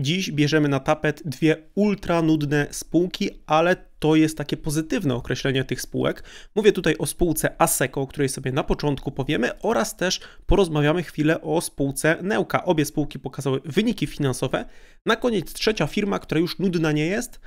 Dziś bierzemy na tapet dwie ultra nudne spółki, ale to jest takie pozytywne określenie tych spółek. Mówię tutaj o spółce ASECO, o której sobie na początku powiemy, oraz też porozmawiamy chwilę o spółce Neuka. Obie spółki pokazały wyniki finansowe. Na koniec trzecia firma, która już nudna nie jest,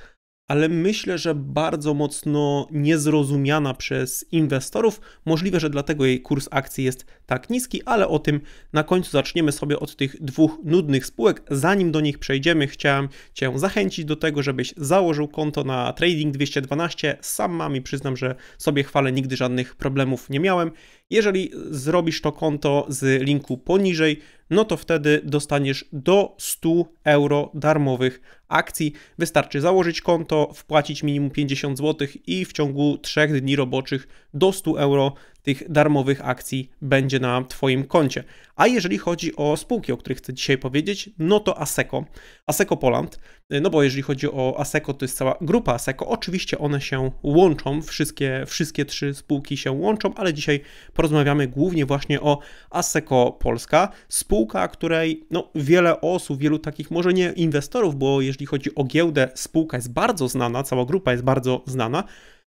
ale myślę, że bardzo mocno niezrozumiana przez inwestorów. Możliwe, że dlatego jej kurs akcji jest tak niski, ale o tym na końcu zaczniemy sobie od tych dwóch nudnych spółek. Zanim do nich przejdziemy, chciałem Cię zachęcić do tego, żebyś założył konto na Trading 212. Sam mam i przyznam, że sobie chwalę, nigdy żadnych problemów nie miałem. Jeżeli zrobisz to konto z linku poniżej, no to wtedy dostaniesz do 100 euro darmowych akcji. Wystarczy założyć konto, wpłacić minimum 50 zł i w ciągu 3 dni roboczych do 100 euro tych darmowych akcji będzie na Twoim koncie. A jeżeli chodzi o spółki, o których chcę dzisiaj powiedzieć, no to Aseco, Aseco Poland, no bo jeżeli chodzi o Aseco, to jest cała grupa Aseco. Oczywiście one się łączą, wszystkie, wszystkie trzy spółki się łączą, ale dzisiaj porozmawiamy głównie właśnie o Aseco Polska, spółka, której no, wiele osób, wielu takich może nie inwestorów, bo jeżeli chodzi o giełdę, spółka jest bardzo znana, cała grupa jest bardzo znana,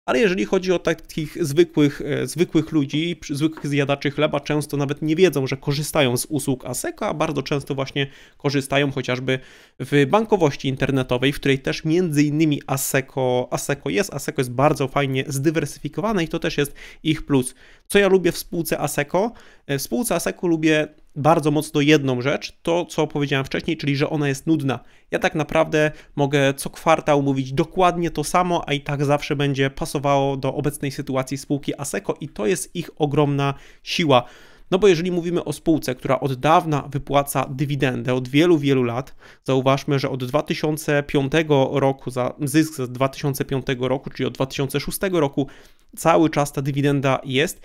ale jeżeli chodzi o takich zwykłych, e, zwykłych ludzi, zwykłych zjadaczy chleba, często nawet nie wiedzą, że korzystają z usług ASECO, a bardzo często właśnie korzystają chociażby w bankowości internetowej, w której też między innymi ASECO, ASECO jest, ASECO jest bardzo fajnie zdywersyfikowane i to też jest ich plus. Co ja lubię w spółce ASECO? E, w spółce ASECO lubię bardzo mocno jedną rzecz, to co powiedziałem wcześniej, czyli że ona jest nudna. Ja tak naprawdę mogę co kwartał mówić dokładnie to samo, a i tak zawsze będzie pasowało do obecnej sytuacji spółki ASECO i to jest ich ogromna siła. No bo jeżeli mówimy o spółce, która od dawna wypłaca dywidendę, od wielu, wielu lat, zauważmy, że od 2005 roku, za zysk z 2005 roku, czyli od 2006 roku, cały czas ta dywidenda jest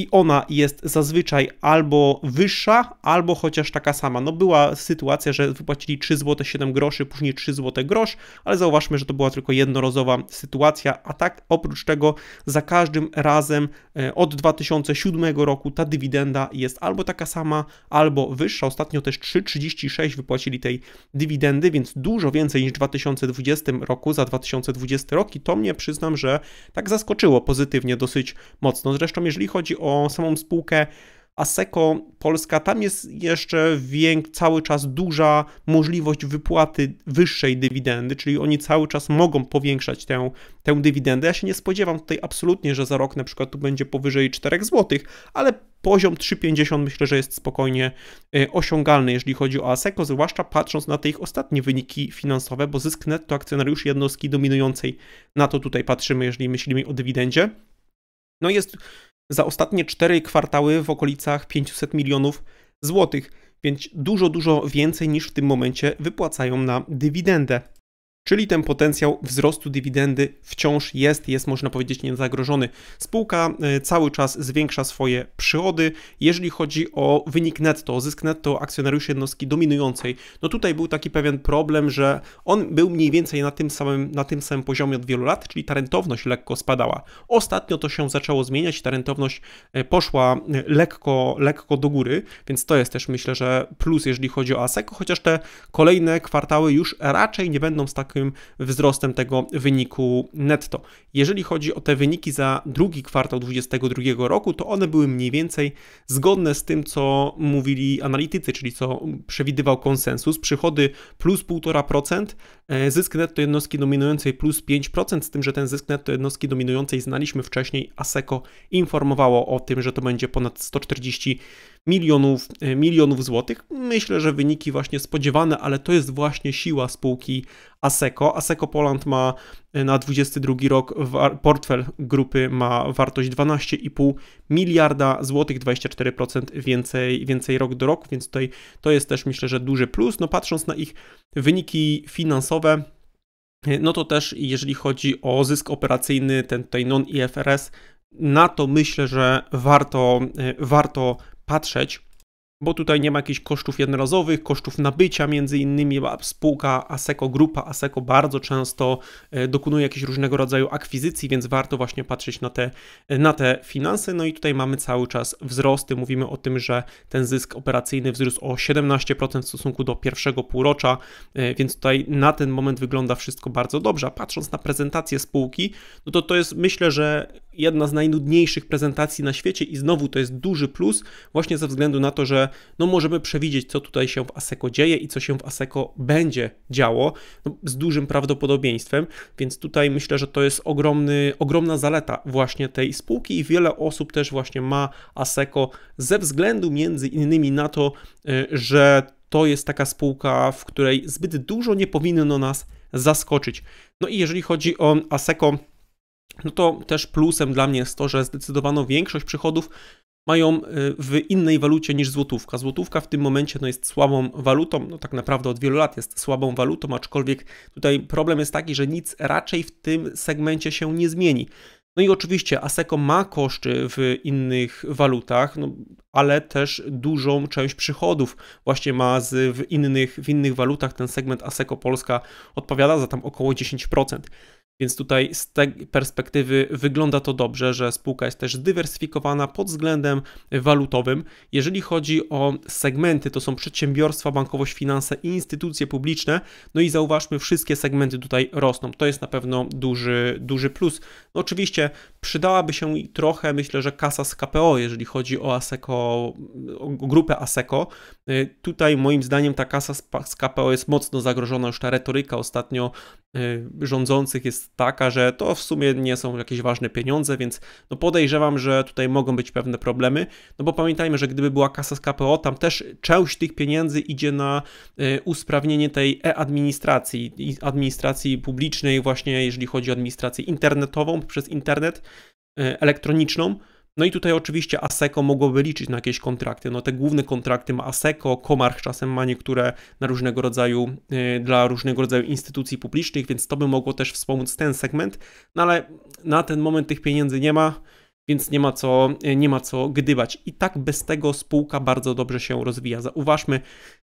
i ona jest zazwyczaj albo wyższa, albo chociaż taka sama. No była sytuacja, że wypłacili 3 zł 7 groszy, później 3 zł grosz, ale zauważmy, że to była tylko jednorazowa sytuacja, a tak oprócz tego za każdym razem e, od 2007 roku ta dywidenda jest albo taka sama, albo wyższa. Ostatnio też 3,36 wypłacili tej dywidendy, więc dużo więcej niż w 2020 roku za 2020 rok i to mnie przyznam, że tak zaskoczyło pozytywnie dosyć mocno. Zresztą jeżeli chodzi o o samą spółkę Aseco Polska, tam jest jeszcze więk, cały czas duża możliwość wypłaty wyższej dywidendy, czyli oni cały czas mogą powiększać tę, tę dywidendę. Ja się nie spodziewam tutaj absolutnie, że za rok na przykład tu będzie powyżej 4 zł, ale poziom 3,50 myślę, że jest spokojnie e, osiągalny, jeżeli chodzi o Aseco, zwłaszcza patrząc na te ich ostatnie wyniki finansowe, bo zysk netto akcjonariuszy jednostki dominującej, na to tutaj patrzymy, jeżeli myślimy o dywidendzie. No jest za ostatnie cztery kwartały w okolicach 500 milionów złotych, więc dużo, dużo więcej niż w tym momencie wypłacają na dywidendę. Czyli ten potencjał wzrostu dywidendy wciąż jest, jest można powiedzieć niezagrożony. Spółka e, cały czas zwiększa swoje przychody. Jeżeli chodzi o wynik netto, o zysk netto akcjonariuszy jednostki dominującej, no tutaj był taki pewien problem, że on był mniej więcej na tym samym, na tym samym poziomie od wielu lat, czyli ta rentowność lekko spadała. Ostatnio to się zaczęło zmieniać, ta rentowność e, poszła e, lekko, lekko do góry, więc to jest też myślę, że plus, jeżeli chodzi o ASEKO, chociaż te kolejne kwartały już raczej nie będą z tak takim wzrostem tego wyniku netto. Jeżeli chodzi o te wyniki za drugi kwartał 2022 roku, to one były mniej więcej zgodne z tym, co mówili analitycy, czyli co przewidywał konsensus. Przychody plus 1,5%, E, zysk netto jednostki dominującej plus 5%, z tym, że ten zysk netto jednostki dominującej znaliśmy wcześniej. ASECO informowało o tym, że to będzie ponad 140 milionów, e, milionów złotych. Myślę, że wyniki właśnie spodziewane, ale to jest właśnie siła spółki ASECO. ASECO Poland ma na 22 rok portfel grupy ma wartość 12,5 miliarda złotych, 24% więcej, więcej rok do roku, więc tutaj to jest też myślę, że duży plus. No patrząc na ich wyniki finansowe, no to też jeżeli chodzi o zysk operacyjny, ten tutaj non-IFRS, na to myślę, że warto, warto patrzeć bo tutaj nie ma jakichś kosztów jednorazowych, kosztów nabycia między innymi spółka Aseco Grupa, Aseco bardzo często e, dokonuje jakichś różnego rodzaju akwizycji, więc warto właśnie patrzeć na te, e, na te finanse. No i tutaj mamy cały czas wzrosty. Mówimy o tym, że ten zysk operacyjny wzrósł o 17% w stosunku do pierwszego półrocza, e, więc tutaj na ten moment wygląda wszystko bardzo dobrze. A patrząc na prezentację spółki, no to to jest myślę, że jedna z najnudniejszych prezentacji na świecie i znowu to jest duży plus właśnie ze względu na to, że no możemy przewidzieć, co tutaj się w ASECO dzieje i co się w ASECO będzie działo no, z dużym prawdopodobieństwem, więc tutaj myślę, że to jest ogromny, ogromna zaleta właśnie tej spółki i wiele osób też właśnie ma ASECO ze względu między innymi na to, y, że to jest taka spółka, w której zbyt dużo nie powinno nas zaskoczyć. No i jeżeli chodzi o ASECO, no to też plusem dla mnie jest to, że zdecydowaną większość przychodów mają y, w innej walucie niż złotówka. Złotówka w tym momencie no, jest słabą walutą, no tak naprawdę od wielu lat jest słabą walutą, aczkolwiek tutaj problem jest taki, że nic raczej w tym segmencie się nie zmieni. No i oczywiście ASECO ma koszty w innych walutach, no, ale też dużą część przychodów właśnie ma z, w, innych, w innych walutach. Ten segment ASECO Polska odpowiada za tam około 10%. Więc tutaj z tej perspektywy wygląda to dobrze, że spółka jest też zdywersyfikowana pod względem walutowym. Jeżeli chodzi o segmenty, to są przedsiębiorstwa, bankowość, finanse i instytucje publiczne. No i zauważmy, wszystkie segmenty tutaj rosną. To jest na pewno duży, duży plus. No oczywiście przydałaby się trochę, myślę, że kasa z KPO, jeżeli chodzi o ASECO, o grupę ASECO. Y, tutaj moim zdaniem ta kasa z KPO jest mocno zagrożona. Już ta retoryka ostatnio y, rządzących jest taka, że to w sumie nie są jakieś ważne pieniądze, więc no podejrzewam, że tutaj mogą być pewne problemy, no bo pamiętajmy, że gdyby była kasa z KPO, tam też część tych pieniędzy idzie na y, usprawnienie tej e-administracji, administracji publicznej właśnie, jeżeli chodzi o administrację internetową, przez internet, y, elektroniczną, no i tutaj oczywiście ASECO mogłoby liczyć na jakieś kontrakty. No te główne kontrakty ma ASECO, Komarch czasem ma niektóre na różnego rodzaju, y, dla różnego rodzaju instytucji publicznych, więc to by mogło też wspomóc ten segment, no ale na ten moment tych pieniędzy nie ma więc nie ma, co, e, nie ma co gdybać. I tak bez tego spółka bardzo dobrze się rozwija. Zauważmy,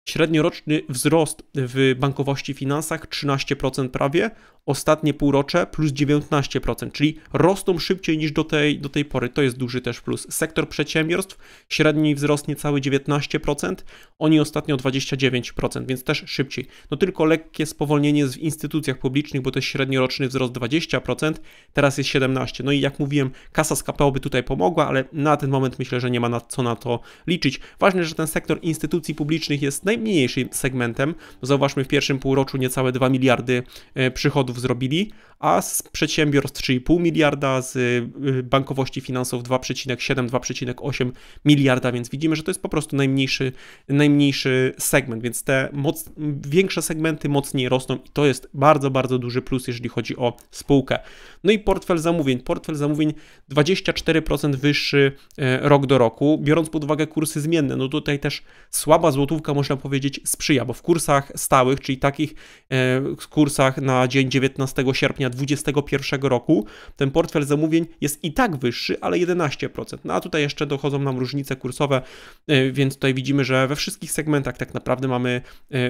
średnioroczny wzrost w bankowości finansach 13% prawie, ostatnie półrocze plus 19%, czyli rosną szybciej niż do tej, do tej pory. To jest duży też plus. Sektor przedsiębiorstw, średni wzrost niecałe 19%, oni ostatnio 29%, więc też szybciej. No tylko lekkie spowolnienie w instytucjach publicznych, bo to jest średnioroczny wzrost 20%, teraz jest 17%. No i jak mówiłem, kasa z kapitału KPO by tutaj pomogła, ale na ten moment myślę, że nie ma na co na to liczyć. Ważne, że ten sektor instytucji publicznych jest najmniejszym segmentem. Zauważmy, w pierwszym półroczu niecałe 2 miliardy e, przychodów zrobili, a z przedsiębiorstw 3,5 miliarda, z e, bankowości finansów 2,7-2,8 miliarda, więc widzimy, że to jest po prostu najmniejszy, najmniejszy segment, więc te moc, większe segmenty mocniej rosną i to jest bardzo, bardzo duży plus, jeżeli chodzi o spółkę. No i portfel zamówień. Portfel zamówień 24 24% wyższy e, rok do roku, biorąc pod uwagę kursy zmienne. No tutaj też słaba złotówka, można powiedzieć, sprzyja, bo w kursach stałych, czyli takich e, kursach na dzień 19 sierpnia 2021 roku, ten portfel zamówień jest i tak wyższy, ale 11%. No a tutaj jeszcze dochodzą nam różnice kursowe, e, więc tutaj widzimy, że we wszystkich segmentach tak naprawdę mamy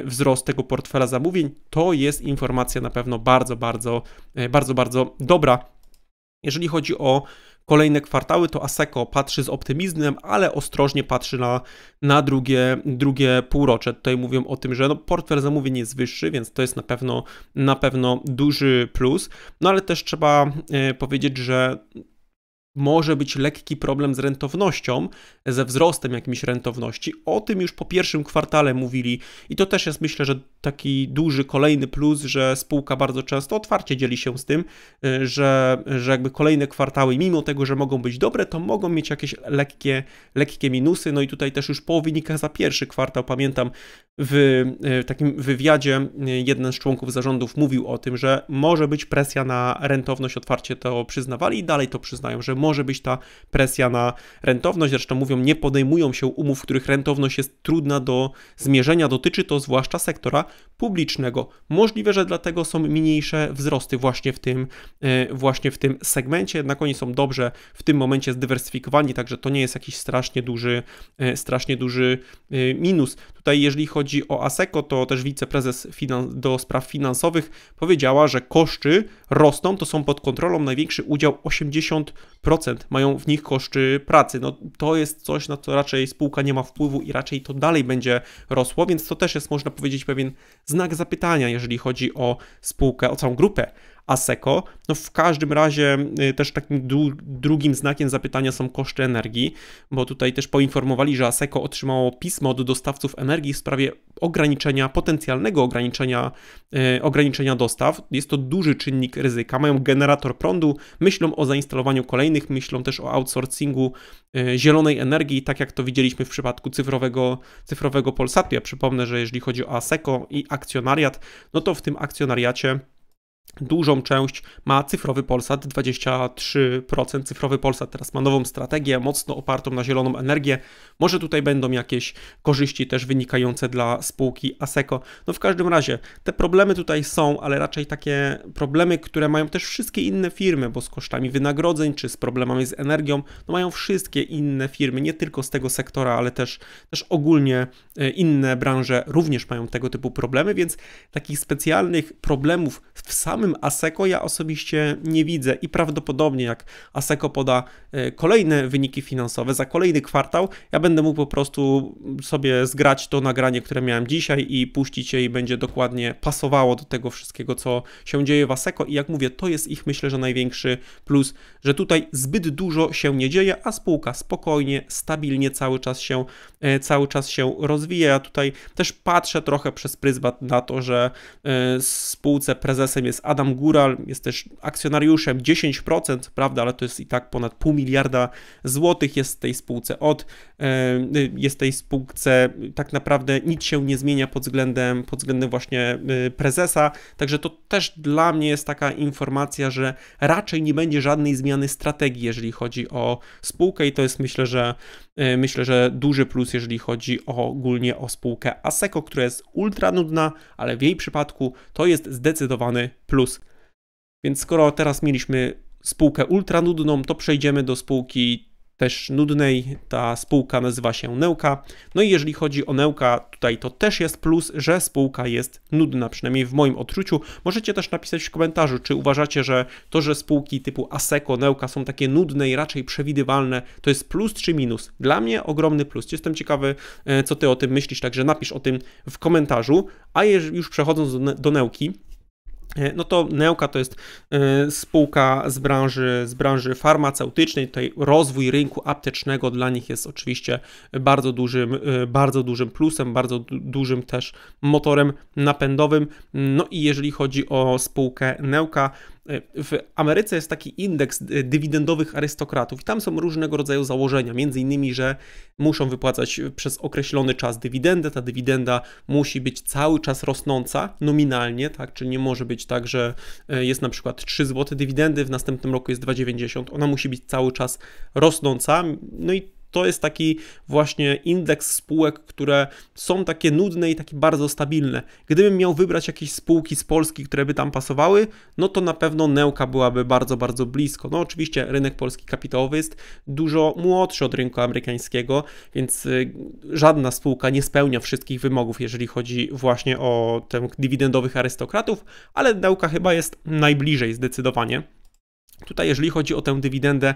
wzrost tego portfela zamówień. To jest informacja na pewno bardzo, bardzo, bardzo, bardzo dobra. Jeżeli chodzi o kolejne kwartały, to Aseco patrzy z optymizmem, ale ostrożnie patrzy na, na drugie, drugie półrocze. Tutaj mówią o tym, że no, portfel zamówień jest wyższy, więc to jest na pewno, na pewno duży plus. No ale też trzeba e, powiedzieć, że może być lekki problem z rentownością, ze wzrostem jakimś rentowności. O tym już po pierwszym kwartale mówili i to też jest myślę, że taki duży kolejny plus, że spółka bardzo często otwarcie dzieli się z tym, y, że, że jakby kolejne kwartały, mimo tego, że mogą być dobre, to mogą mieć jakieś lekkie, lekkie minusy. No i tutaj też już po wynikach za pierwszy kwartał, pamiętam w y, takim wywiadzie y, jeden z członków zarządów mówił o tym, że może być presja na rentowność, otwarcie to przyznawali i dalej to przyznają, że może być ta presja na rentowność. Zresztą mówią, nie podejmują się umów, w których rentowność jest trudna do zmierzenia. Dotyczy to zwłaszcza sektora publicznego. Możliwe, że dlatego są mniejsze wzrosty właśnie w tym, e, właśnie w tym segmencie, jednak oni są dobrze w tym momencie zdywersyfikowani, także to nie jest jakiś strasznie duży, e, strasznie duży e, minus. Tutaj jeżeli chodzi o ASECO, to też wiceprezes do spraw finansowych powiedziała, że koszty rosną, to są pod kontrolą, największy udział 80% mają w nich koszty pracy. No to jest coś, na co raczej spółka nie ma wpływu i raczej to dalej będzie rosło, więc to też jest, można powiedzieć, pewien znak zapytania, jeżeli chodzi o spółkę, o całą grupę ASECO. No w każdym razie y, też takim drugim znakiem zapytania są koszty energii, bo tutaj też poinformowali, że ASECO otrzymało pismo od dostawców energii w sprawie ograniczenia, potencjalnego ograniczenia, e, ograniczenia dostaw. Jest to duży czynnik ryzyka. Mają generator prądu, myślą o zainstalowaniu kolejnych, myślą też o outsourcingu e, zielonej energii, tak jak to widzieliśmy w przypadku cyfrowego, cyfrowego Polsatu. Ja przypomnę, że jeżeli chodzi o ASECO i akcjonariat, no to w tym akcjonariacie Dużą część ma cyfrowy Polsat, 23%. Cyfrowy Polsat teraz ma nową strategię, mocno opartą na zieloną energię. Może tutaj będą jakieś korzyści też wynikające dla spółki ASECO. No w każdym razie, te problemy tutaj są, ale raczej takie problemy, które mają też wszystkie inne firmy, bo z kosztami wynagrodzeń czy z problemami z energią, no mają wszystkie inne firmy, nie tylko z tego sektora, ale też, też ogólnie e, inne branże również mają tego typu problemy, więc takich specjalnych problemów w samym samym ja osobiście nie widzę i prawdopodobnie jak Aseco poda e, kolejne wyniki finansowe za kolejny kwartał, ja będę mógł po prostu sobie zgrać to nagranie, które miałem dzisiaj i puścić je i będzie dokładnie pasowało do tego wszystkiego, co się dzieje w Aseco i jak mówię, to jest ich myślę, że największy plus, że tutaj zbyt dużo się nie dzieje, a spółka spokojnie, stabilnie cały czas się, e, cały czas się rozwija. Ja tutaj też patrzę trochę przez pryzmat na to, że e, spółce prezesem jest Adam Góral jest też akcjonariuszem 10%, prawda, ale to jest i tak ponad pół miliarda złotych jest w tej spółce od, e, jest w tej spółce tak naprawdę nic się nie zmienia pod względem, pod względem właśnie e, prezesa, także to też dla mnie jest taka informacja, że raczej nie będzie żadnej zmiany strategii, jeżeli chodzi o spółkę i to jest myślę, że Y, myślę, że duży plus, jeżeli chodzi ogólnie o spółkę Aseco, która jest ultra nudna, ale w jej przypadku to jest zdecydowany plus. Więc skoro teraz mieliśmy spółkę ultra nudną, to przejdziemy do spółki też nudnej. Ta spółka nazywa się Neuka. No i jeżeli chodzi o Neuka, tutaj to też jest plus, że spółka jest nudna, przynajmniej w moim odczuciu. Możecie też napisać w komentarzu, czy uważacie, że to, że spółki typu Aseko, Neuka są takie nudne i raczej przewidywalne, to jest plus czy minus? Dla mnie ogromny plus. Jestem ciekawy, e, co ty o tym myślisz, także napisz o tym w komentarzu. A już przechodząc do, do Neuki, E, no to Neuka to jest e, spółka z branży, z branży farmaceutycznej. Tutaj rozwój rynku aptecznego dla nich jest oczywiście bardzo dużym, e, bardzo dużym plusem, bardzo dużym też motorem napędowym. No i jeżeli chodzi o spółkę Neuka, E, w Ameryce jest taki indeks dywidendowych arystokratów i tam są różnego rodzaju założenia, między innymi, że muszą wypłacać przez określony czas dywidendę, ta dywidenda musi być cały czas rosnąca nominalnie, tak, czyli nie może być tak, że e, jest na przykład 3 zł dywidendy, w następnym roku jest 2,90, ona musi być cały czas rosnąca, no i to jest taki właśnie indeks spółek, które są takie nudne i takie bardzo stabilne. Gdybym miał wybrać jakieś spółki z Polski, które by tam pasowały, no to na pewno Neuka byłaby bardzo, bardzo blisko. No oczywiście rynek polski kapitałowy jest dużo młodszy od rynku amerykańskiego, więc y, żadna spółka nie spełnia wszystkich wymogów, jeżeli chodzi właśnie o tych dywidendowych arystokratów, ale Neuka chyba jest najbliżej zdecydowanie. Tutaj jeżeli chodzi o tę dywidendę,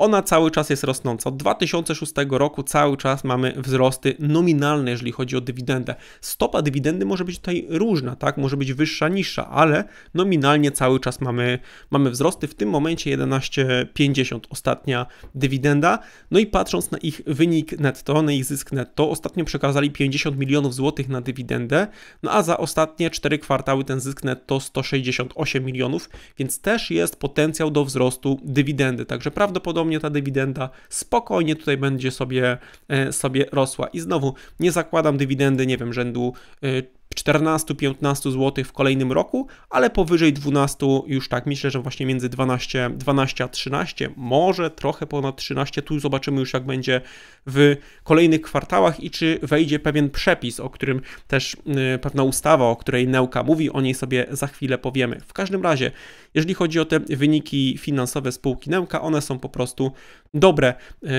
ona cały czas jest rosnąca. Od 2006 roku cały czas mamy wzrosty nominalne, jeżeli chodzi o dywidendę. Stopa dywidendy może być tutaj różna, tak? Może być wyższa, niższa, ale nominalnie cały czas mamy, mamy wzrosty. W tym momencie 11,50 ostatnia dywidenda. No i patrząc na ich wynik netto, na ich zysk netto, ostatnio przekazali 50 milionów złotych na dywidendę, no a za ostatnie 4 kwartały ten zysk netto 168 milionów, więc też jest potencjał do wzrostu dywidendy. Także prawdopodobnie mnie ta dywidenda spokojnie tutaj będzie sobie, e, sobie rosła. I znowu nie zakładam dywidendy, nie wiem, rzędu e, 14-15 zł w kolejnym roku, ale powyżej 12 już tak, myślę, że właśnie między 12, 12 a 13, może trochę ponad 13, tu zobaczymy już jak będzie w kolejnych kwartałach i czy wejdzie pewien przepis, o którym też y, pewna ustawa, o której Neuka mówi, o niej sobie za chwilę powiemy. W każdym razie, jeżeli chodzi o te wyniki finansowe spółki Neuka, one są po prostu dobre.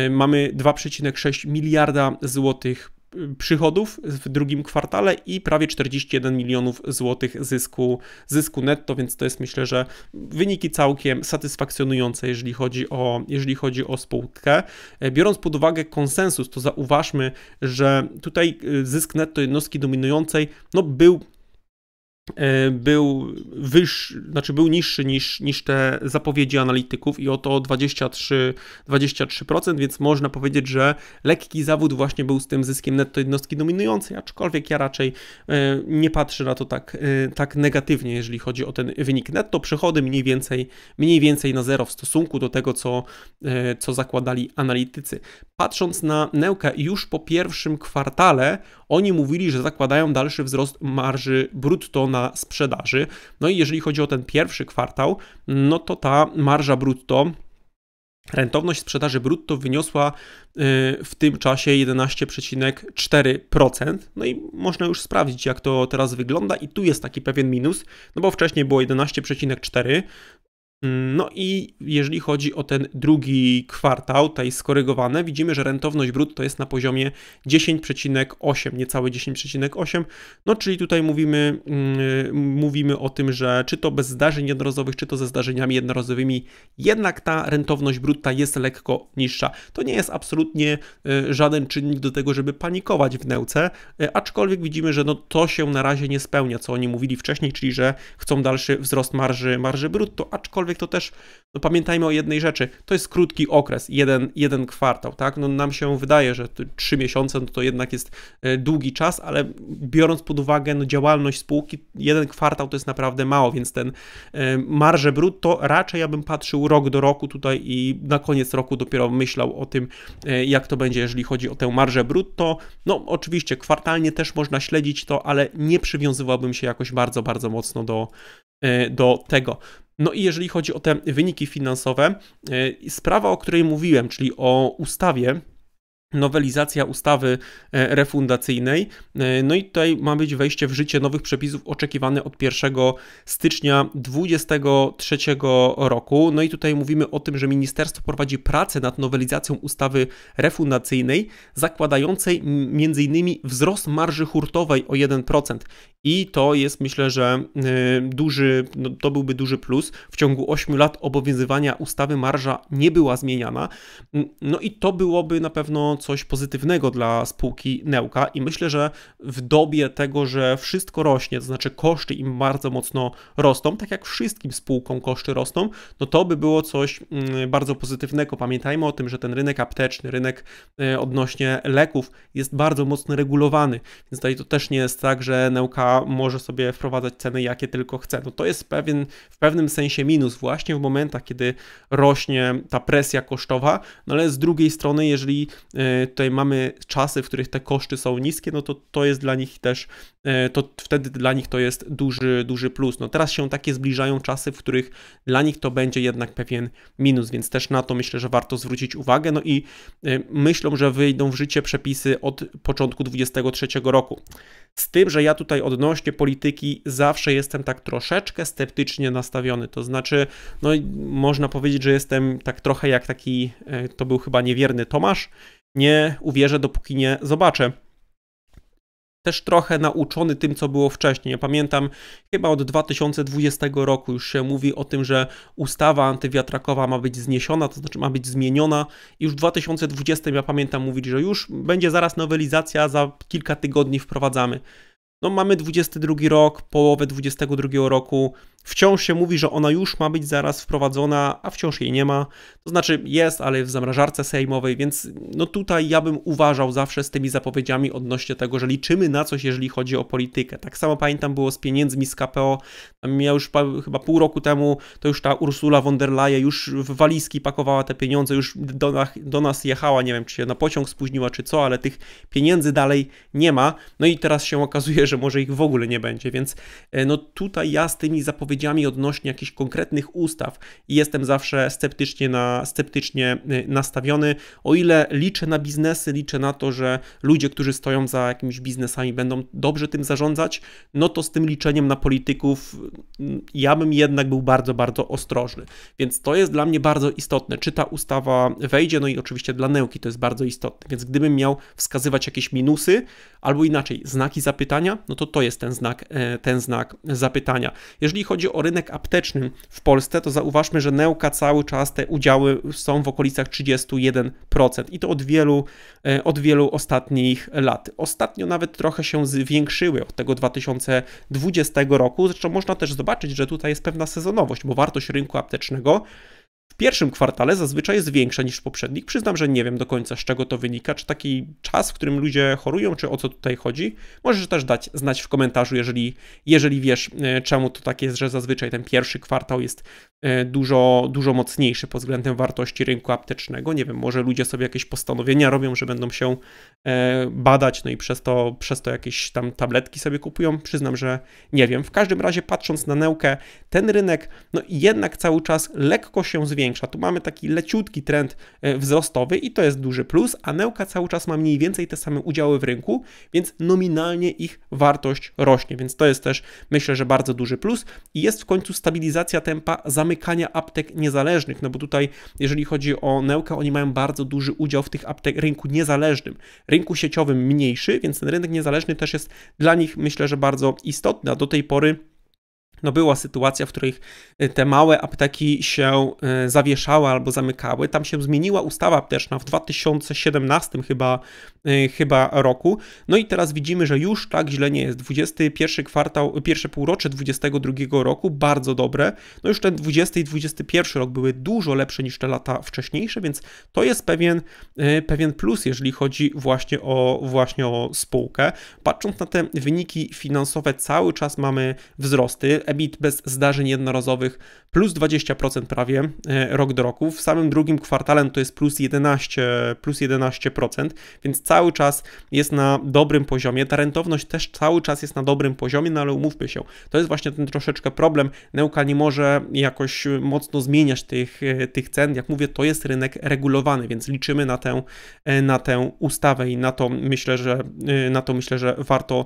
Y, mamy 2,6 miliarda złotych przychodów w drugim kwartale i prawie 41 milionów złotych zysku, zysku netto, więc to jest myślę, że wyniki całkiem satysfakcjonujące, jeżeli chodzi o, jeżeli chodzi o spółkę. E, biorąc pod uwagę konsensus, to zauważmy, że tutaj e, zysk netto jednostki dominującej no, był E, był wyższy, znaczy był niższy niż, niż te zapowiedzi analityków i oto 23, 23%, więc można powiedzieć, że lekki zawód właśnie był z tym zyskiem netto jednostki dominującej, aczkolwiek ja raczej e, nie patrzę na to tak, e, tak negatywnie, jeżeli chodzi o ten wynik netto. Przychody mniej więcej, mniej więcej na zero w stosunku do tego, co, co zakładali analitycy patrząc na Neukę już po pierwszym kwartale, oni mówili, że zakładają dalszy wzrost marży brutto na sprzedaży. No i jeżeli chodzi o ten pierwszy kwartał, no to ta marża brutto Rentowność sprzedaży brutto wyniosła y, w tym czasie 11,4%. No i można już sprawdzić, jak to teraz wygląda, i tu jest taki pewien minus, no bo wcześniej było 11,4, no i jeżeli chodzi o ten drugi kwartał, tutaj skorygowane, widzimy, że rentowność brutto jest na poziomie 10,8, niecałe 10,8. No czyli tutaj mówimy, mm, mówimy o tym, że czy to bez zdarzeń jednorazowych, czy to ze zdarzeniami jednorazowymi, jednak ta rentowność brutta jest lekko niższa. To nie jest absolutnie y, żaden czynnik do tego, żeby panikować w nełce, y, aczkolwiek widzimy, że no to się na razie nie spełnia, co oni mówili wcześniej, czyli że chcą dalszy wzrost marży, marży brutto, aczkolwiek aczkolwiek to też, no pamiętajmy o jednej rzeczy, to jest krótki okres, jeden, jeden kwartał, tak? No nam się wydaje, że trzy miesiące no to jednak jest e, długi czas, ale biorąc pod uwagę no, działalność spółki, jeden kwartał to jest naprawdę mało, więc ten e, marże brutto raczej ja bym patrzył rok do roku tutaj i na koniec roku dopiero myślał o tym, e, jak to będzie, jeżeli chodzi o tę marżę brutto. No oczywiście kwartalnie też można śledzić to, ale nie przywiązywałbym się jakoś bardzo, bardzo mocno do, do tego. No i jeżeli chodzi o te wyniki finansowe, e, sprawa, o której mówiłem, czyli o ustawie, nowelizacja ustawy e, refundacyjnej. E, no i tutaj ma być wejście w życie nowych przepisów oczekiwane od 1 stycznia 2023 roku. No i tutaj mówimy o tym, że ministerstwo prowadzi pracę nad nowelizacją ustawy refundacyjnej zakładającej m.in. wzrost marży hurtowej o 1%. I to jest myślę, że e, duży, no to byłby duży plus. W ciągu 8 lat obowiązywania ustawy marża nie była zmieniana. No i to byłoby na pewno coś pozytywnego dla spółki Neuka i myślę, że w dobie tego, że wszystko rośnie, to znaczy koszty im bardzo mocno rosną, tak jak wszystkim spółkom koszty rosną, no to by było coś mm, bardzo pozytywnego. Pamiętajmy o tym, że ten rynek apteczny, rynek e, odnośnie leków jest bardzo mocno regulowany, więc tutaj to też nie jest tak, że Neuka może sobie wprowadzać ceny jakie tylko chce. No to jest pewien, w pewnym sensie minus właśnie w momentach, kiedy rośnie ta presja kosztowa, no ale z drugiej strony, jeżeli e, tutaj mamy czasy, w których te koszty są niskie, no to to jest dla nich też, e, to wtedy dla nich to jest duży, duży plus. No teraz się takie zbliżają czasy, w których dla nich to będzie jednak pewien minus, więc też na to myślę, że warto zwrócić uwagę. No i e, myślą, że wyjdą w życie przepisy od początku 2023 roku. Z tym, że ja tutaj odnośnie polityki zawsze jestem tak troszeczkę sceptycznie nastawiony, to znaczy, no można powiedzieć, że jestem tak trochę jak taki, e, to był chyba niewierny Tomasz, nie uwierzę, dopóki nie zobaczę. Też trochę nauczony tym, co było wcześniej. Ja pamiętam, chyba od 2020 roku już się mówi o tym, że ustawa antywiatrakowa ma być zniesiona, to znaczy ma być zmieniona. I już w 2020 ja pamiętam mówić, że już będzie zaraz nowelizacja, za kilka tygodni wprowadzamy. No mamy 22 rok, połowę 22 roku Wciąż się mówi, że ona już ma być zaraz wprowadzona, a wciąż jej nie ma. To znaczy jest, ale w zamrażarce sejmowej, więc no tutaj ja bym uważał zawsze z tymi zapowiedziami odnośnie tego, że liczymy na coś, jeżeli chodzi o politykę. Tak samo pamiętam było z pieniędzmi z KPO. Ja już chyba pół roku temu to już ta Ursula von der Leyen już w walizki pakowała te pieniądze, już do, do nas jechała, nie wiem czy się na pociąg spóźniła czy co, ale tych pieniędzy dalej nie ma. No i teraz się okazuje, że może ich w ogóle nie będzie, więc e, no tutaj ja z tymi zapowiedziami wypowiedziami odnośnie jakichś konkretnych ustaw i jestem zawsze sceptycznie, na, sceptycznie y, nastawiony. O ile liczę na biznesy, liczę na to, że ludzie, którzy stoją za jakimiś biznesami będą dobrze tym zarządzać, no to z tym liczeniem na polityków mm, ja bym jednak był bardzo, bardzo ostrożny. Więc to jest dla mnie bardzo istotne, czy ta ustawa wejdzie, no i oczywiście dla nauki to jest bardzo istotne. Więc gdybym miał wskazywać jakieś minusy, albo inaczej znaki zapytania, no to to jest ten znak, e, ten znak zapytania. Jeżeli chodzi chodzi o rynek apteczny w Polsce, to zauważmy, że Neuka cały czas te udziały są w okolicach 31% i to od wielu, e, od wielu ostatnich lat. Ostatnio nawet trochę się zwiększyły od tego 2020 roku, zresztą można też zobaczyć, że tutaj jest pewna sezonowość, bo wartość rynku aptecznego pierwszym kwartale zazwyczaj jest większa niż w poprzednich. Przyznam, że nie wiem do końca z czego to wynika, czy taki czas, w którym ludzie chorują, czy o co tutaj chodzi. Możesz też dać znać w komentarzu, jeżeli, jeżeli wiesz, e, czemu to tak jest, że zazwyczaj ten pierwszy kwartał jest E, dużo, dużo mocniejszy pod względem wartości rynku aptecznego. Nie wiem, może ludzie sobie jakieś postanowienia robią, że będą się e, badać, no i przez to, przez to jakieś tam tabletki sobie kupują. Przyznam, że nie wiem. W każdym razie, patrząc na nełkę, ten rynek no jednak cały czas lekko się zwiększa. Tu mamy taki leciutki trend e, wzrostowy i to jest duży plus, a nełka cały czas ma mniej więcej te same udziały w rynku, więc nominalnie ich wartość rośnie, więc to jest też myślę, że bardzo duży plus i jest w końcu stabilizacja tempa zamykania zamykania aptek niezależnych, no bo tutaj, jeżeli chodzi o Nełkę, oni mają bardzo duży udział w tych aptek rynku niezależnym. Rynku sieciowym mniejszy, więc ten rynek niezależny też jest dla nich, myślę, że bardzo istotny, a do tej pory no była sytuacja, w której y, te małe apteki się y, zawieszały albo zamykały. Tam się zmieniła ustawa apteczna w 2017 chyba, y, chyba roku. No i teraz widzimy, że już tak źle nie jest. 21 kwartał, pierwsze półrocze 2022 roku bardzo dobre. No już ten 20 i 21 rok były dużo lepsze niż te lata wcześniejsze, więc to jest pewien, pewien plus, jeżeli chodzi właśnie o, właśnie o spółkę. Patrząc na te wyniki finansowe, cały czas mamy wzrosty. EBIT bez zdarzeń jednorazowych plus 20% prawie e, rok do roku. W samym drugim kwartale to jest plus 11%, plus 11%, więc cały czas jest na dobrym poziomie. Ta rentowność też cały czas jest na dobrym poziomie, no ale umówmy się, to jest właśnie ten troszeczkę problem. Neuka nie może jakoś mocno zmieniać tych, e, tych cen. Jak mówię, to jest rynek regulowany, więc liczymy na tę, e, na tę ustawę i na to myślę, że na to myślę, że warto,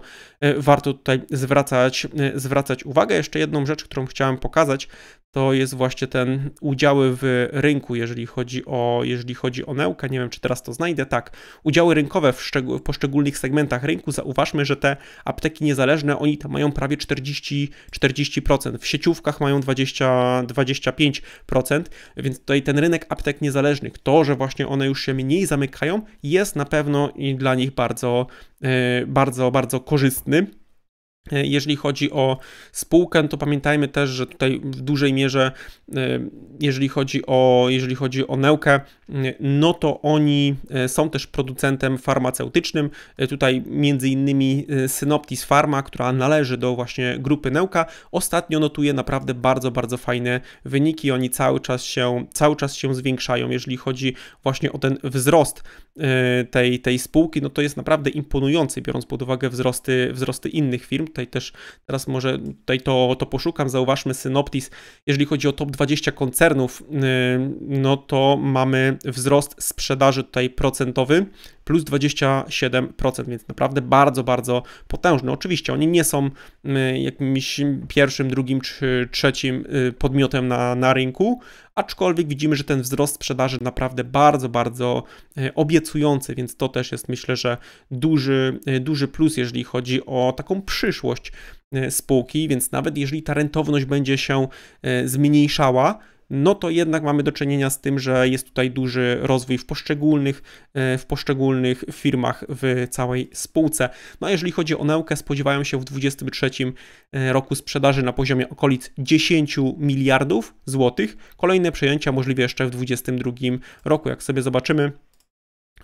warto tutaj zwracać, zwracać uwagę. Jeszcze jeszcze jedną rzecz, którą chciałem pokazać, to jest właśnie ten udziały w rynku, jeżeli chodzi o, jeżeli chodzi o naukę. Nie wiem, czy teraz to znajdę. Tak, udziały rynkowe w, w poszczególnych segmentach rynku. Zauważmy, że te apteki niezależne, oni tam mają prawie 40, 40%. W sieciówkach mają 20, 25%, więc tutaj ten rynek aptek niezależnych, to, że właśnie one już się mniej zamykają, jest na pewno dla nich bardzo, e, bardzo, bardzo korzystny. E, jeżeli chodzi o spółkę, no to pamiętajmy też, że tutaj w dużej mierze, e, jeżeli chodzi o, jeżeli chodzi o Neukę, e, no to oni są też producentem farmaceutycznym. Tutaj między innymi Synoptis Pharma, która należy do właśnie grupy Neuka, ostatnio notuje naprawdę bardzo, bardzo fajne wyniki. Oni cały czas się, cały czas się zwiększają, jeżeli chodzi właśnie o ten wzrost Y, tej, tej spółki, no to jest naprawdę imponujące, biorąc pod uwagę wzrosty, wzrosty innych firm. Tutaj też teraz może tutaj to, to poszukam, zauważmy Synoptis. Jeżeli chodzi o top 20 koncernów, y, no to mamy wzrost sprzedaży tutaj procentowy plus 27%, więc naprawdę bardzo, bardzo potężne. Oczywiście oni nie są y, jakimś pierwszym, drugim czy trzecim y, podmiotem na, na rynku, aczkolwiek widzimy, że ten wzrost sprzedaży naprawdę bardzo, bardzo y, obiecujący, więc to też jest myślę, że duży, duży plus, jeżeli chodzi o taką przyszłość spółki, więc nawet jeżeli ta rentowność będzie się zmniejszała, no to jednak mamy do czynienia z tym, że jest tutaj duży rozwój w poszczególnych, e, w poszczególnych firmach w całej spółce. No a jeżeli chodzi o naukę, spodziewają się w 2023 e, roku sprzedaży na poziomie okolic 10 miliardów złotych. Kolejne przejęcia możliwe jeszcze w 2022 roku, jak sobie zobaczymy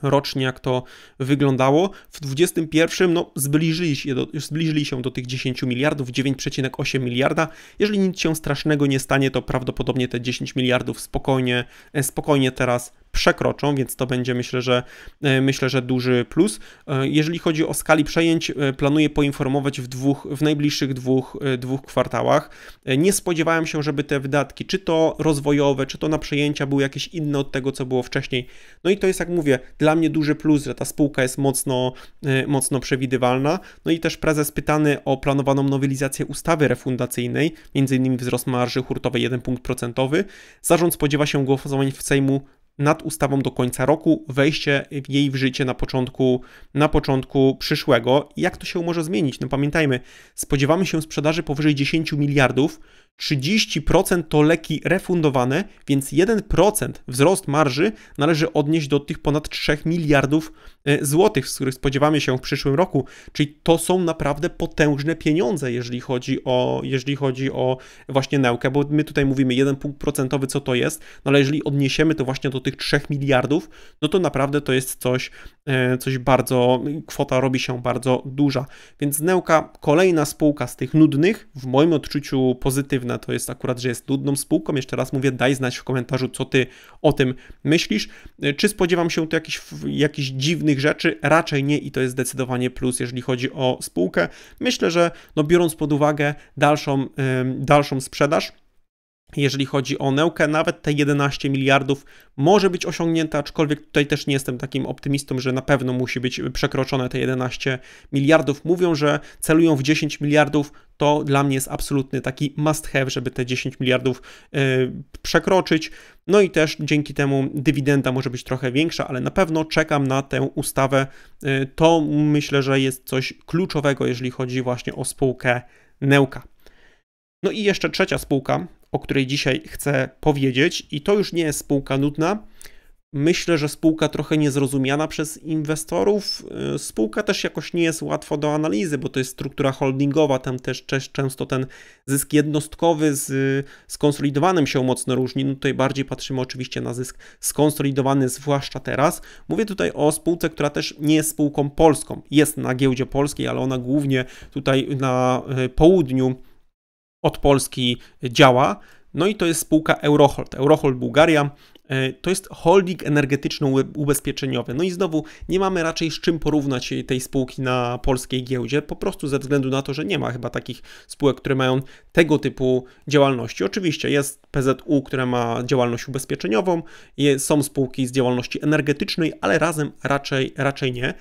rocznie, jak to wyglądało. W 2021 no, zbliżyli, się do, zbliżyli się do tych 10 miliardów, 9,8 miliarda. Jeżeli nic się strasznego nie stanie, to prawdopodobnie te 10 miliardów spokojnie, e, spokojnie teraz przekroczą, więc to będzie myślę, że e, myślę, że duży plus. E, jeżeli chodzi o skali przejęć, e, planuję poinformować w dwóch, w najbliższych dwóch, dwóch kwartałach. Nie spodziewałem się, żeby te wydatki, czy to rozwojowe, czy to na przejęcia były jakieś inne od tego, co było wcześniej. No i to jest, jak mówię, dla mnie duży plus, że ta spółka jest mocno, mocno przewidywalna. No i też prezes pytany o planowaną nowelizację ustawy refundacyjnej, m.in. wzrost marży hurtowej 1 punkt procentowy. Zarząd spodziewa się głosowań w Sejmu nad ustawą do końca roku, wejście jej w życie na początku, na początku przyszłego. Jak to się może zmienić? No pamiętajmy, spodziewamy się sprzedaży powyżej 10 miliardów, 30% to leki refundowane, więc 1% wzrost marży należy odnieść do tych ponad 3 miliardów e, złotych, z których spodziewamy się w przyszłym roku. Czyli to są naprawdę potężne pieniądze, jeżeli chodzi o, jeżeli chodzi o właśnie naukę, bo my tutaj mówimy 1 punkt procentowy, co to jest, no ale jeżeli odniesiemy to właśnie do tych 3 miliardów, no to naprawdę to jest coś, e, coś bardzo, kwota robi się bardzo duża. Więc Neuka, kolejna spółka z tych nudnych, w moim odczuciu pozytywnych, negatywna to jest akurat, że jest nudną spółką. Jeszcze raz mówię, daj znać w komentarzu, co ty o tym myślisz. E, czy spodziewam się tu jakichś, jakichś dziwnych rzeczy? Raczej nie i to jest zdecydowanie plus, jeżeli chodzi o spółkę. Myślę, że no, biorąc pod uwagę dalszą, dalszą sprzedaż, jeżeli chodzi o Neukę, nawet te 11 miliardów może być osiągnięte, aczkolwiek tutaj też nie jestem takim optymistą, że na pewno musi być przekroczone te 11 miliardów. Mówią, że celują w 10 miliardów, to dla mnie jest absolutny taki must have, żeby te 10 miliardów yy, przekroczyć. No i też dzięki temu dywidenda może być trochę większa, ale na pewno czekam na tę ustawę. Yy, to myślę, że jest coś kluczowego, jeżeli chodzi właśnie o spółkę Neuka. No i jeszcze trzecia spółka, o której dzisiaj chcę powiedzieć, i to już nie jest spółka nudna. Myślę, że spółka trochę niezrozumiana przez inwestorów. Y, spółka też jakoś nie jest łatwo do analizy, bo to jest struktura holdingowa, tam też, często ten zysk jednostkowy z y, skonsolidowanym się mocno różni. No tutaj bardziej patrzymy oczywiście na zysk skonsolidowany, zwłaszcza teraz. Mówię tutaj o spółce, która też nie jest spółką polską. Jest na giełdzie polskiej, ale ona głównie tutaj na y, południu od Polski działa. No i to jest spółka Eurohold. Eurohold Bułgaria e, to jest holding energetyczno-ubezpieczeniowy. No i znowu nie mamy raczej z czym porównać tej spółki na polskiej giełdzie, po prostu ze względu na to, że nie ma chyba takich spółek, które mają tego typu działalności. Oczywiście jest PZU, która ma działalność ubezpieczeniową, są spółki z działalności energetycznej, ale razem raczej, raczej nie.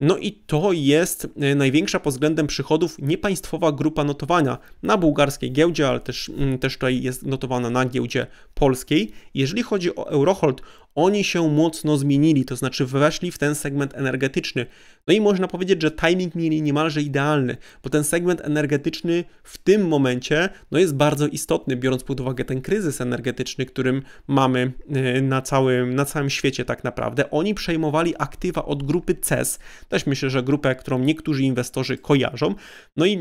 No i to jest e, największa pod względem przychodów niepaństwowa grupa notowania na bułgarskiej giełdzie, ale też, mm, też tutaj jest notowana na giełdzie polskiej. Jeżeli chodzi o Eurohold, oni się mocno zmienili, to znaczy weszli w ten segment energetyczny. No i można powiedzieć, że timing mieli niemalże idealny, bo ten segment energetyczny w tym momencie no jest bardzo istotny, biorąc pod uwagę ten kryzys energetyczny, którym mamy y, na całym, na całym świecie tak naprawdę. Oni przejmowali aktywa od grupy CES, też myślę, że grupę, którą niektórzy inwestorzy kojarzą. No i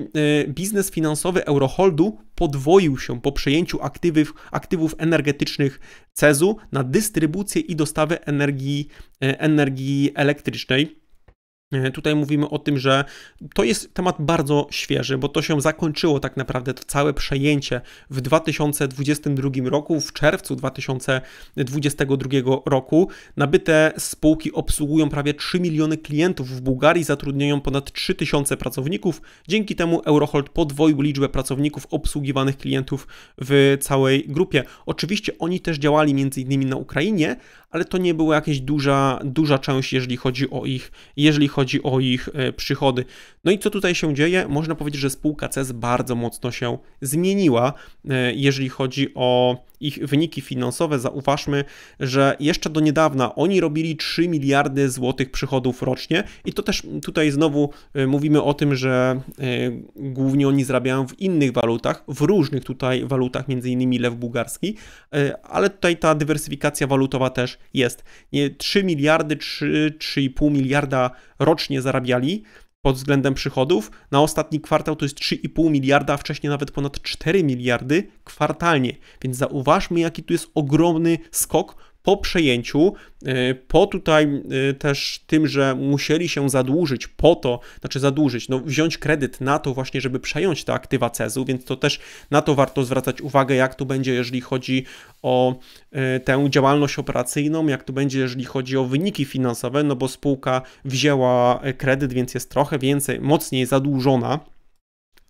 y, biznes finansowy Euroholdu podwoił się po przejęciu aktywów, aktywów energetycznych CEZU na dystrybucję i dostawy energii, e, energii elektrycznej. E, tutaj mówimy o tym, że to jest temat bardzo świeży, bo to się zakończyło tak naprawdę to całe przejęcie w 2022 roku, w czerwcu 2022 roku. Nabyte spółki obsługują prawie 3 miliony klientów w Bułgarii, zatrudniają ponad 3 tysiące pracowników. Dzięki temu Eurohold podwoił liczbę pracowników obsługiwanych klientów w całej grupie. Oczywiście oni też działali między innymi na Ukrainie, ale to nie była jakaś duża, duża część, jeżeli chodzi o ich, jeżeli chodzi chodzi o ich e, przychody. No i co tutaj się dzieje? Można powiedzieć, że spółka CES bardzo mocno się zmieniła, e, jeżeli chodzi o ich wyniki finansowe. Zauważmy, że jeszcze do niedawna oni robili 3 miliardy złotych przychodów rocznie i to też tutaj znowu e, mówimy o tym, że głównie oni zarabiają w innych walutach, w różnych tutaj walutach, między innymi lew bułgarski, ale tutaj ta dywersyfikacja walutowa też jest. 3 miliardy, 3,5 miliarda rocznie zarabiali pod względem przychodów. Na ostatni kwartał to jest 3,5 miliarda, a wcześniej nawet ponad 4 miliardy kwartalnie. Więc zauważmy, jaki tu jest ogromny skok po przejęciu, e, po tutaj e, też tym, że musieli się zadłużyć po to, znaczy zadłużyć, no wziąć kredyt na to właśnie, żeby przejąć te aktywa CEZU, więc to też na to warto zwracać uwagę, jak tu będzie, jeżeli chodzi o e, tę działalność operacyjną, jak tu będzie, jeżeli chodzi o wyniki finansowe, no bo spółka wzięła kredyt, więc jest trochę więcej, mocniej zadłużona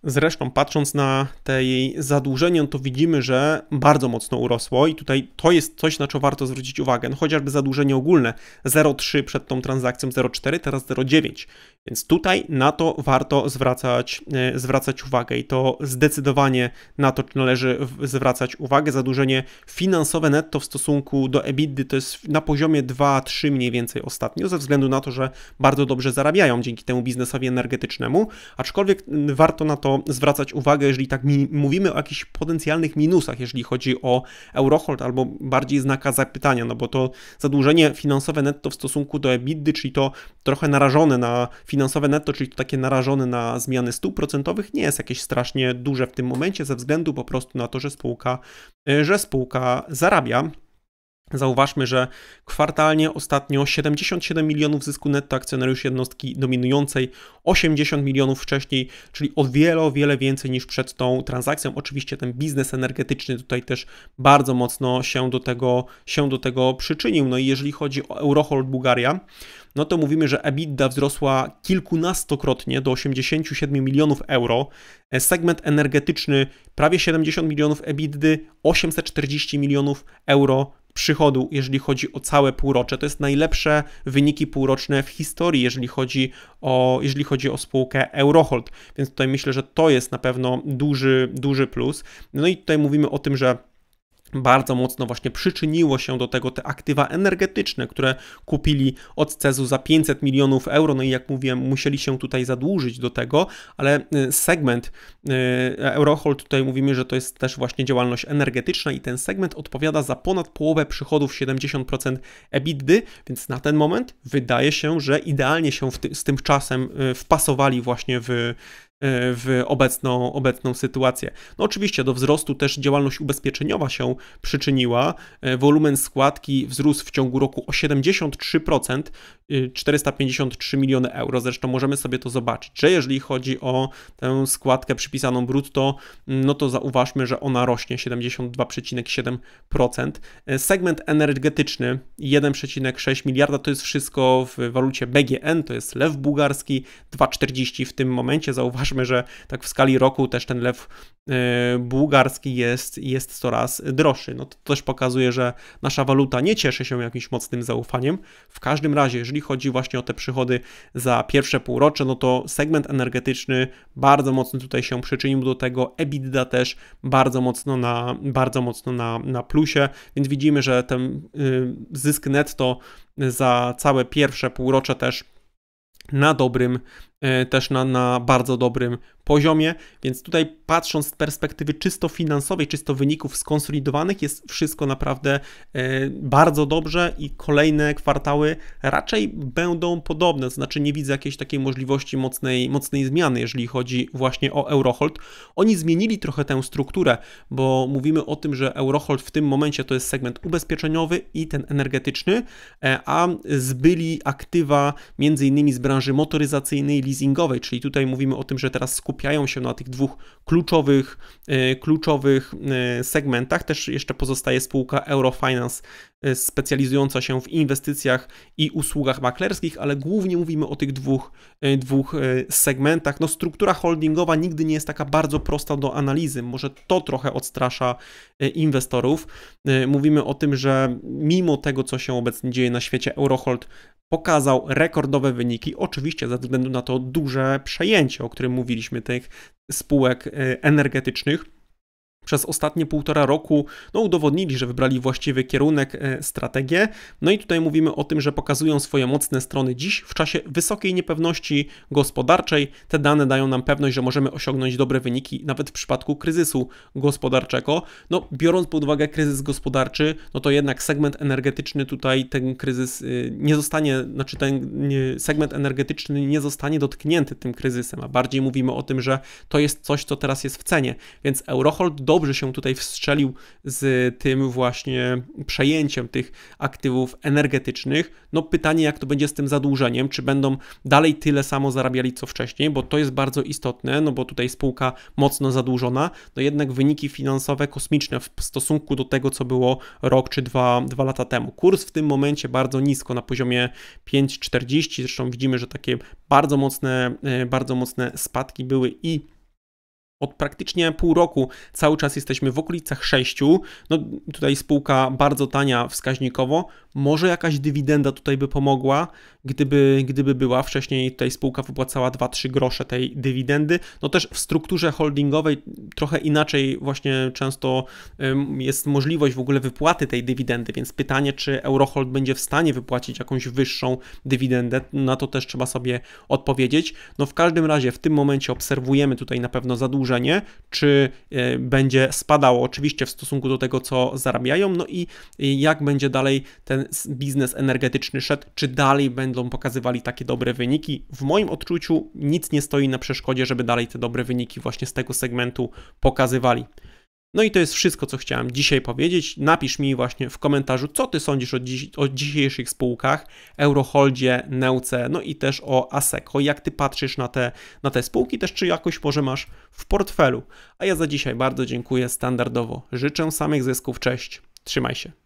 Zresztą patrząc na te jej zadłużenie, no to widzimy, że bardzo mocno urosło i tutaj to jest coś, na co warto zwrócić uwagę. No chociażby zadłużenie ogólne 0,3 przed tą transakcją 0,4, teraz 0,9. Więc tutaj na to warto zwracać, e, zwracać uwagę i to zdecydowanie na to należy zwracać uwagę. Zadłużenie finansowe netto w stosunku do EBITDY to jest na poziomie 2-3 mniej więcej ostatnio, ze względu na to, że bardzo dobrze zarabiają dzięki temu biznesowi energetycznemu, aczkolwiek warto na to zwracać uwagę, jeżeli tak mówimy o jakichś potencjalnych minusach, jeżeli chodzi o Eurohold albo bardziej znaka zapytania, no bo to zadłużenie finansowe netto w stosunku do EBITDY, czyli to trochę narażone na finansowanie, finansowe netto, czyli to takie narażone na zmiany stóp procentowych, nie jest jakieś strasznie duże w tym momencie ze względu po prostu na to, że spółka, y, że spółka zarabia. Zauważmy, że kwartalnie ostatnio 77 milionów zysku netto akcjonariuszy jednostki dominującej, 80 milionów wcześniej, czyli o wiele, o wiele więcej niż przed tą transakcją. Oczywiście ten biznes energetyczny tutaj też bardzo mocno się do tego, się do tego przyczynił. No i jeżeli chodzi o Eurohold Bułgaria, no to mówimy, że EBITDA wzrosła kilkunastokrotnie do 87 milionów euro, e, segment energetyczny prawie 70 milionów EBITDA, 840 milionów euro przychodu, jeżeli chodzi o całe półrocze. To jest najlepsze wyniki półroczne w historii, jeżeli chodzi o, jeżeli chodzi o spółkę Eurohold, więc tutaj myślę, że to jest na pewno duży, duży plus. No i tutaj mówimy o tym, że bardzo mocno właśnie przyczyniło się do tego te aktywa energetyczne, które kupili od Cezu za 500 milionów euro. No i jak mówiłem, musieli się tutaj zadłużyć do tego, ale y, segment y, Eurohold, tutaj mówimy, że to jest też właśnie działalność energetyczna i ten segment odpowiada za ponad połowę przychodów, 70% EBITDA, więc na ten moment wydaje się, że idealnie się w ty, z tym czasem y, wpasowali właśnie w E, w obecną, obecną sytuację. No oczywiście do wzrostu też działalność ubezpieczeniowa się przyczyniła. E, wolumen składki wzrósł w ciągu roku o 73%, 453 e, miliony euro. Zresztą możemy sobie to zobaczyć, że jeżeli chodzi o tę składkę przypisaną brutto, no to zauważmy, że ona rośnie 72,7%. Segment energetyczny 1,6 miliarda to jest wszystko w walucie BGN, to jest lew bułgarski, 2,40 w tym momencie. Zauważmy zauważmy, że tak w skali roku też ten lew e, bułgarski jest, jest coraz droższy. No to też pokazuje, że nasza waluta nie cieszy się jakimś mocnym zaufaniem. W każdym razie, jeżeli chodzi właśnie o te przychody za pierwsze półrocze, no to segment energetyczny bardzo mocno tutaj się przyczynił do tego. EBITDA też bardzo mocno na, bardzo mocno na, na plusie, więc widzimy, że ten y, zysk netto za całe pierwsze półrocze też na dobrym, E, też na, na bardzo dobrym poziomie, więc tutaj patrząc z perspektywy czysto finansowej, czysto wyników skonsolidowanych, jest wszystko naprawdę e, bardzo dobrze i kolejne kwartały raczej będą podobne, to znaczy nie widzę jakiejś takiej możliwości mocnej, mocnej zmiany, jeżeli chodzi właśnie o Eurohold. Oni zmienili trochę tę strukturę, bo mówimy o tym, że Eurohold w tym momencie to jest segment ubezpieczeniowy i ten energetyczny, e, a zbyli aktywa między innymi z branży motoryzacyjnej, leasingowej, czyli tutaj mówimy o tym, że teraz skupiają się na tych dwóch kluczowych, e, kluczowych e, segmentach. Też jeszcze pozostaje spółka Eurofinance e, specjalizująca się w inwestycjach i usługach maklerskich, ale głównie mówimy o tych dwóch, dwóch segmentach. No, struktura holdingowa nigdy nie jest taka bardzo prosta do analizy. Może to trochę odstrasza inwestorów. Mówimy o tym, że mimo tego, co się obecnie dzieje na świecie, Eurohold pokazał rekordowe wyniki, oczywiście ze względu na to duże przejęcie, o którym mówiliśmy, tych spółek y, energetycznych przez ostatnie półtora roku no, udowodnili, że wybrali właściwy kierunek, e, strategię. No i tutaj mówimy o tym, że pokazują swoje mocne strony dziś w czasie wysokiej niepewności gospodarczej. Te dane dają nam pewność, że możemy osiągnąć dobre wyniki nawet w przypadku kryzysu gospodarczego. No, biorąc pod uwagę kryzys gospodarczy, no to jednak segment energetyczny tutaj ten kryzys y, nie zostanie, znaczy ten y, segment energetyczny nie zostanie dotknięty tym kryzysem, a bardziej mówimy o tym, że to jest coś, co teraz jest w cenie. Więc Eurohold do dobrze się tutaj wstrzelił z tym właśnie przejęciem tych aktywów energetycznych. No pytanie, jak to będzie z tym zadłużeniem, czy będą dalej tyle samo zarabiali co wcześniej, bo to jest bardzo istotne, no bo tutaj spółka mocno zadłużona, no jednak wyniki finansowe kosmiczne w stosunku do tego, co było rok czy dwa, dwa lata temu. Kurs w tym momencie bardzo nisko, na poziomie 5,40, zresztą widzimy, że takie bardzo mocne, e, bardzo mocne spadki były i od praktycznie pół roku cały czas jesteśmy w okolicach 6. No tutaj spółka bardzo tania wskaźnikowo. Może jakaś dywidenda tutaj by pomogła, gdyby, gdyby była. Wcześniej tutaj spółka wypłacała 2-3 grosze tej dywidendy. No też w strukturze holdingowej trochę inaczej właśnie często jest możliwość w ogóle wypłaty tej dywidendy, więc pytanie, czy Eurohold będzie w stanie wypłacić jakąś wyższą dywidendę, na to też trzeba sobie odpowiedzieć. No w każdym razie w tym momencie obserwujemy tutaj na pewno zadłużenie czy e, będzie spadało oczywiście w stosunku do tego, co zarabiają, no i jak będzie dalej ten biznes energetyczny szedł, czy dalej będą pokazywali takie dobre wyniki. W moim odczuciu nic nie stoi na przeszkodzie, żeby dalej te dobre wyniki właśnie z tego segmentu pokazywali. No i to jest wszystko, co chciałem dzisiaj powiedzieć. Napisz mi właśnie w komentarzu, co ty sądzisz o, dziś, o dzisiejszych spółkach, Euroholdzie, Neuce, no i też o Aseco. Jak ty patrzysz na te, na te spółki, też czy jakoś może masz w portfelu. A ja za dzisiaj bardzo dziękuję standardowo. Życzę samych zysków. Cześć. Trzymaj się.